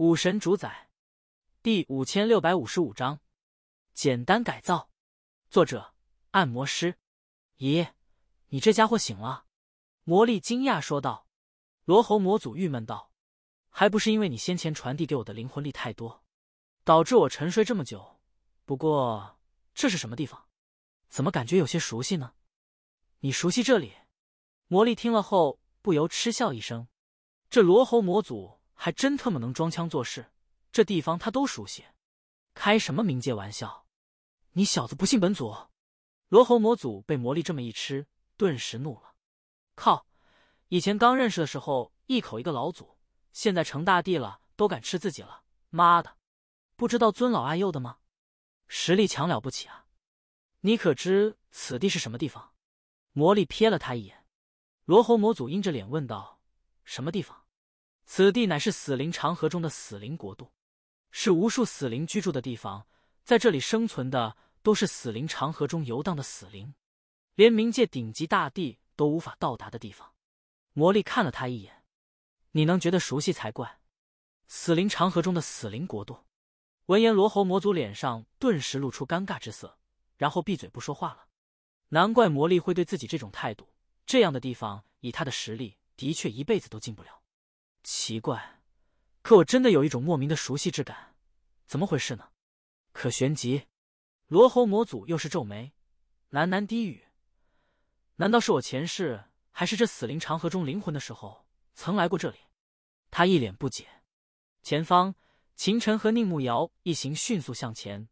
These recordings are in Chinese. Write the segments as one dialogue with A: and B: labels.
A: 武神主宰，第五千六百五十五章简单改造。作者：按摩师。咦，你这家伙醒了？魔力惊讶说道。罗侯魔祖郁闷道：“还不是因为你先前传递给我的灵魂力太多，导致我沉睡这么久。不过，这是什么地方？怎么感觉有些熟悉呢？”你熟悉这里？魔力听了后不由嗤笑一声：“这罗侯魔祖。”还真特么能装腔作势，这地方他都熟悉，开什么冥界玩笑？你小子不信本祖？罗侯魔祖被魔力这么一吃，顿时怒了。靠！以前刚认识的时候，一口一个老祖，现在成大帝了，都敢吃自己了？妈的，不知道尊老爱幼的吗？实力强了不起啊？你可知此地是什么地方？魔力瞥了他一眼，罗侯魔祖阴着脸问道：“什么地方？”此地乃是死灵长河中的死灵国度，是无数死灵居住的地方。在这里生存的都是死灵长河中游荡的死灵，连冥界顶级大帝都无法到达的地方。魔力看了他一眼，你能觉得熟悉才怪。死灵长河中的死灵国度，闻言，罗喉魔族脸上顿时露出尴尬之色，然后闭嘴不说话了。难怪魔力会对自己这种态度，这样的地方，以他的实力，的确一辈子都进不了。奇怪，可我真的有一种莫名的熟悉之感，怎么回事呢？可旋即，罗喉魔祖又是皱眉，喃喃低语：“难道是我前世，还是这死灵长河中灵魂的时候，曾来过这里？”他一脸不解。前方，秦晨和宁慕瑶一行迅速向前，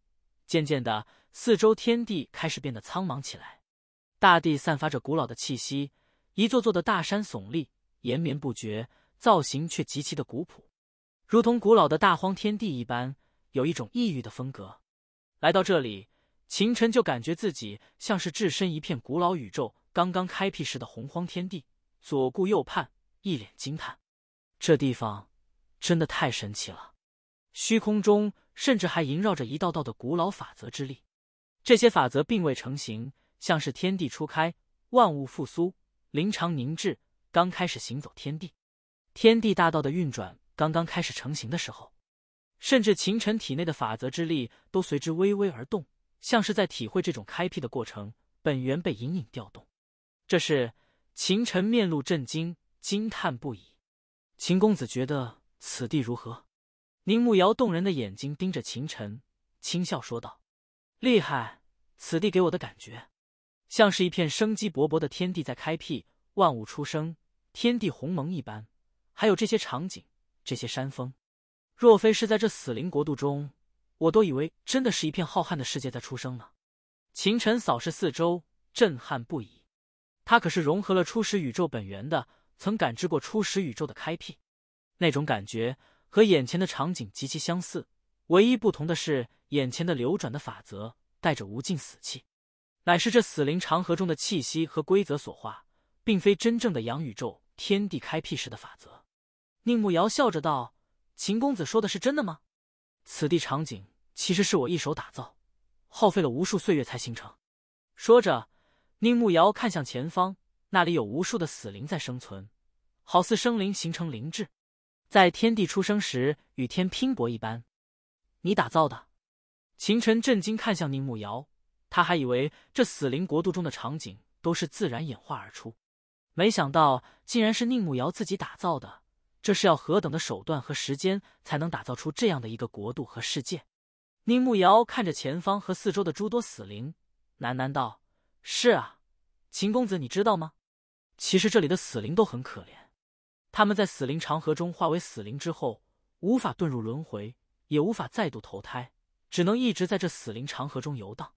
A: 渐渐的，四周天地开始变得苍茫起来，大地散发着古老的气息，一座座的大山耸立，延绵不绝。造型却极其的古朴，如同古老的大荒天地一般，有一种异域的风格。来到这里，秦尘就感觉自己像是置身一片古老宇宙刚刚开辟时的洪荒天地，左顾右盼，一脸惊叹：这地方真的太神奇了！虚空中甚至还萦绕着一道道的古老法则之力，这些法则并未成型，像是天地初开，万物复苏，灵长凝滞，刚开始行走天地。天地大道的运转刚刚开始成型的时候，甚至秦尘体内的法则之力都随之微微而动，像是在体会这种开辟的过程。本源被隐隐调动，这是秦尘面露震惊，惊叹不已。秦公子觉得此地如何？宁慕瑶动人的眼睛盯着秦尘，轻笑说道：“厉害，此地给我的感觉，像是一片生机勃勃的天地在开辟，万物出生，天地鸿蒙一般。”还有这些场景，这些山峰，若非是在这死灵国度中，我都以为真的是一片浩瀚的世界在出生呢。秦尘扫视四周，震撼不已。他可是融合了初始宇宙本源的，曾感知过初始宇宙的开辟，那种感觉和眼前的场景极其相似，唯一不同的是，眼前的流转的法则带着无尽死气，乃是这死灵长河中的气息和规则所化，并非真正的阳宇宙天地开辟时的法则。宁慕瑶笑着道：“秦公子说的是真的吗？此地场景其实是我一手打造，耗费了无数岁月才形成。”说着，宁慕瑶看向前方，那里有无数的死灵在生存，好似生灵形成灵智，在天地出生时与天拼搏一般。你打造的？秦尘震惊看向宁慕瑶，他还以为这死灵国度中的场景都是自然演化而出，没想到竟然是宁慕瑶自己打造的。这是要何等的手段和时间才能打造出这样的一个国度和世界？宁慕瑶看着前方和四周的诸多死灵，喃喃道：“是啊，秦公子，你知道吗？其实这里的死灵都很可怜。他们在死灵长河中化为死灵之后，无法遁入轮回，也无法再度投胎，只能一直在这死灵长河中游荡。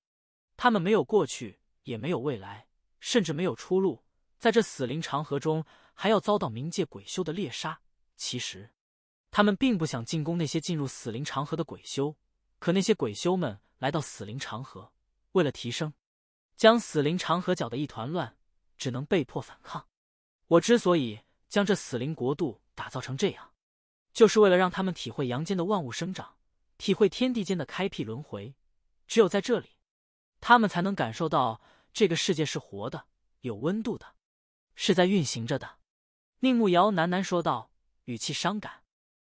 A: 他们没有过去，也没有未来，甚至没有出路。在这死灵长河中，还要遭到冥界鬼修的猎杀。”其实，他们并不想进攻那些进入死灵长河的鬼修，可那些鬼修们来到死灵长河，为了提升，将死灵长河搅得一团乱，只能被迫反抗。我之所以将这死灵国度打造成这样，就是为了让他们体会阳间的万物生长，体会天地间的开辟轮回。只有在这里，他们才能感受到这个世界是活的，有温度的，是在运行着的。宁慕瑶喃喃说道。语气伤感，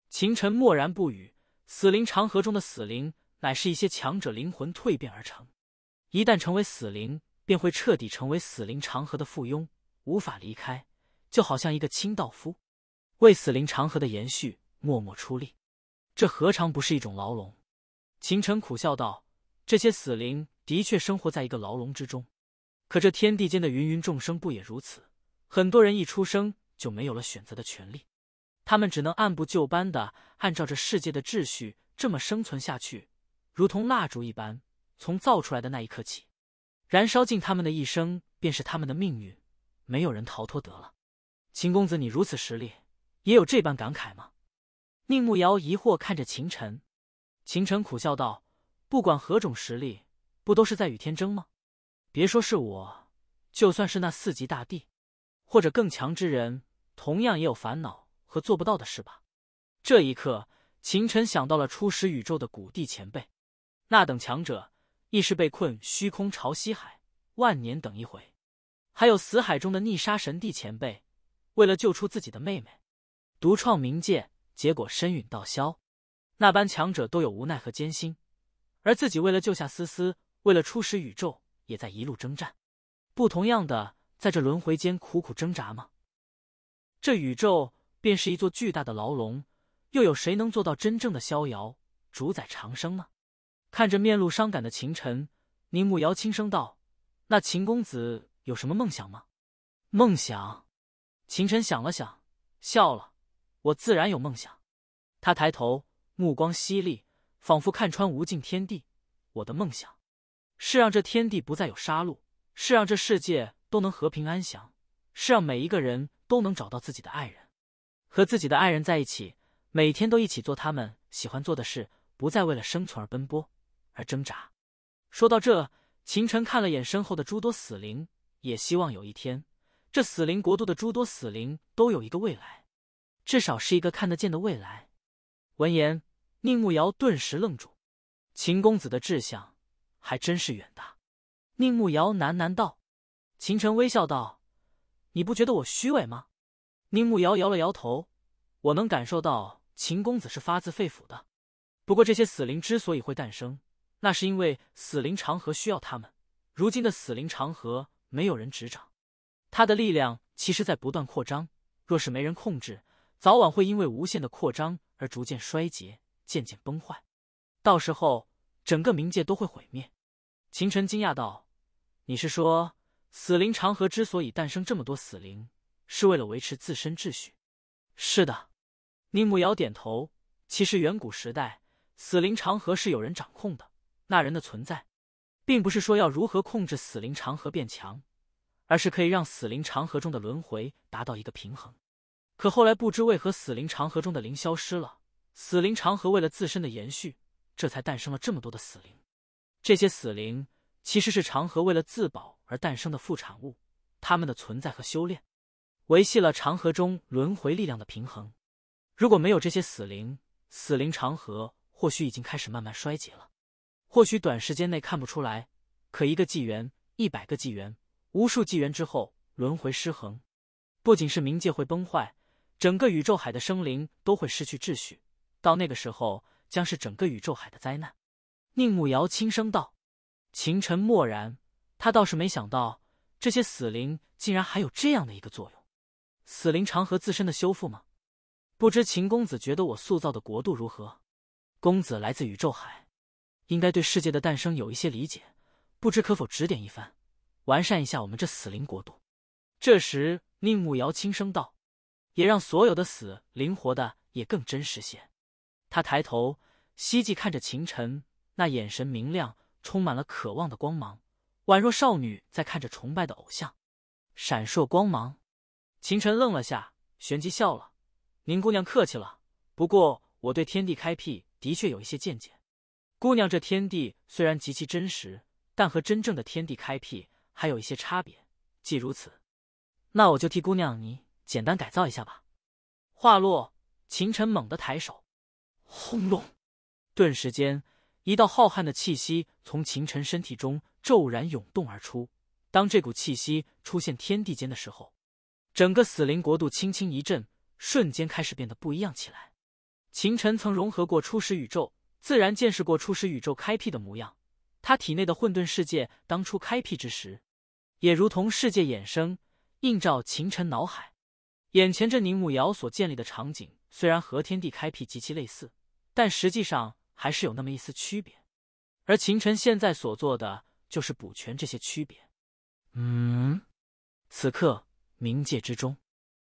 A: 秦尘默然不语。死灵长河中的死灵，乃是一些强者灵魂蜕变而成。一旦成为死灵，便会彻底成为死灵长河的附庸，无法离开，就好像一个清道夫，为死灵长河的延续默默出力。这何尝不是一种牢笼？秦尘苦笑道：“这些死灵的确生活在一个牢笼之中，可这天地间的芸芸众生不也如此？很多人一出生就没有了选择的权利。”他们只能按部就班的按照着世界的秩序这么生存下去，如同蜡烛一般，从造出来的那一刻起，燃烧尽他们的一生便是他们的命运，没有人逃脱得了。秦公子，你如此实力，也有这般感慨吗？宁慕瑶疑惑看着秦晨，秦晨苦笑道：“不管何种实力，不都是在与天争吗？别说是我，就算是那四级大帝，或者更强之人，同样也有烦恼。”和做不到的事吧。这一刻，秦尘想到了初始宇宙的古帝前辈，那等强者亦是被困虚空潮汐海，万年等一回；还有死海中的逆杀神帝前辈，为了救出自己的妹妹，独创冥界，结果身陨道消。那般强者都有无奈和艰辛，而自己为了救下思思，为了初始宇宙，也在一路征战，不同样的在这轮回间苦苦挣扎吗？这宇宙。便是一座巨大的牢笼，又有谁能做到真正的逍遥、主宰长生呢？看着面露伤感的秦尘，宁慕瑶轻声道：“那秦公子有什么梦想吗？”梦想。秦尘想了想，笑了：“我自然有梦想。”他抬头，目光犀利，仿佛看穿无尽天地。我的梦想是让这天地不再有杀戮，是让这世界都能和平安详，是让每一个人都能找到自己的爱人。和自己的爱人在一起，每天都一起做他们喜欢做的事，不再为了生存而奔波，而挣扎。说到这，秦晨看了眼身后的诸多死灵，也希望有一天，这死灵国度的诸多死灵都有一个未来，至少是一个看得见的未来。闻言，宁慕瑶顿时愣住。秦公子的志向还真是远大。宁慕瑶喃喃道。秦晨微笑道：“你不觉得我虚伪吗？”宁慕瑶摇了摇头，我能感受到秦公子是发自肺腑的。不过，这些死灵之所以会诞生，那是因为死灵长河需要他们。如今的死灵长河没有人执掌，他的力量其实在不断扩张。若是没人控制，早晚会因为无限的扩张而逐渐衰竭，渐渐崩坏。到时候，整个冥界都会毁灭。秦晨惊讶道：“你是说，死灵长河之所以诞生这么多死灵？”是为了维持自身秩序。是的，宁慕瑶点头。其实远古时代，死灵长河是有人掌控的。那人的存在，并不是说要如何控制死灵长河变强，而是可以让死灵长河中的轮回达到一个平衡。可后来不知为何，死灵长河中的灵消失了，死灵长河为了自身的延续，这才诞生了这么多的死灵。这些死灵其实是长河为了自保而诞生的副产物，他们的存在和修炼。维系了长河中轮回力量的平衡，如果没有这些死灵，死灵长河或许已经开始慢慢衰竭了。或许短时间内看不出来，可一个纪元、一百个纪元、无数纪元之后，轮回失衡，不仅是冥界会崩坏，整个宇宙海的生灵都会失去秩序。到那个时候，将是整个宇宙海的灾难。宁慕瑶轻声道。秦尘默然，他倒是没想到这些死灵竟然还有这样的一个作用。死灵长河自身的修复吗？不知秦公子觉得我塑造的国度如何？公子来自宇宙海，应该对世界的诞生有一些理解，不知可否指点一番，完善一下我们这死灵国度？这时，宁慕瑶轻声道：“也让所有的死灵活的也更真实些。”他抬头，希冀看着秦晨，那眼神明亮，充满了渴望的光芒，宛若少女在看着崇拜的偶像，闪烁光芒。秦晨愣了下，旋即笑了：“宁姑娘客气了，不过我对天地开辟的确有一些见解。姑娘这天地虽然极其真实，但和真正的天地开辟还有一些差别。既如此，那我就替姑娘你简单改造一下吧。”话落，秦晨猛地抬手，轰隆！顿时间，一道浩瀚的气息从秦晨身体中骤然涌动而出。当这股气息出现天地间的时候，整个死灵国度轻轻一震，瞬间开始变得不一样起来。秦尘曾融合过初始宇宙，自然见识过初始宇宙开辟的模样。他体内的混沌世界当初开辟之时，也如同世界衍生，映照秦尘脑海。眼前这宁慕瑶所建立的场景，虽然和天地开辟极其类似，但实际上还是有那么一丝区别。而秦尘现在所做的，就是补全这些区别。嗯，此刻。冥界之中，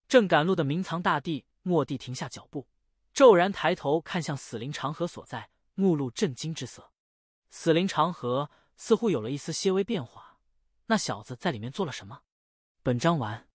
A: 正赶路的冥藏大帝蓦地停下脚步，骤然抬头看向死灵长河所在，目露震惊之色。死灵长河似乎有了一丝些微变化，那小子在里面做了什么？本章完。